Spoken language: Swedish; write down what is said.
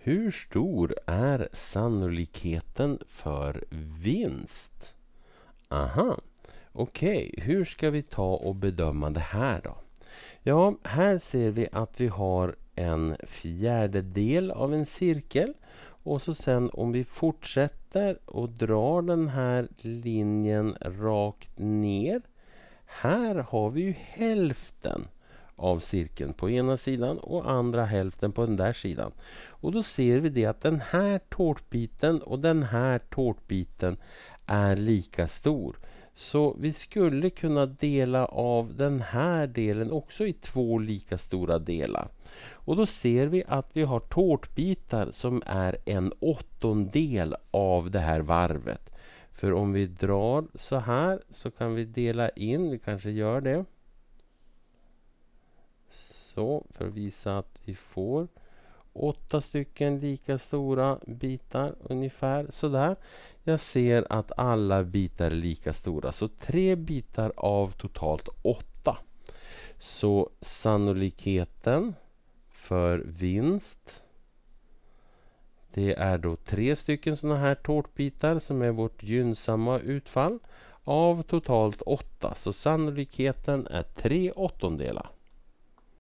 Hur stor är sannolikheten för vinst? Aha, okej, okay. hur ska vi ta och bedöma det här då? Ja, här ser vi att vi har en fjärdedel av en cirkel och så sen om vi fortsätter och drar den här linjen rakt ner här har vi ju hälften av cirkeln på ena sidan och andra hälften på den där sidan. Och då ser vi det att den här tårtbiten och den här tårtbiten är lika stor. Så vi skulle kunna dela av den här delen också i två lika stora delar. Och då ser vi att vi har tårtbitar som är en åttondel av det här varvet. För om vi drar så här så kan vi dela in, vi kanske gör det så för att visa att vi får åtta stycken lika stora bitar ungefär sådär. Jag ser att alla bitar är lika stora så tre bitar av totalt åtta. Så sannolikheten för vinst det är då tre stycken sådana här tårtbitar som är vårt gynnsamma utfall av totalt åtta. Så sannolikheten är tre åttondelar.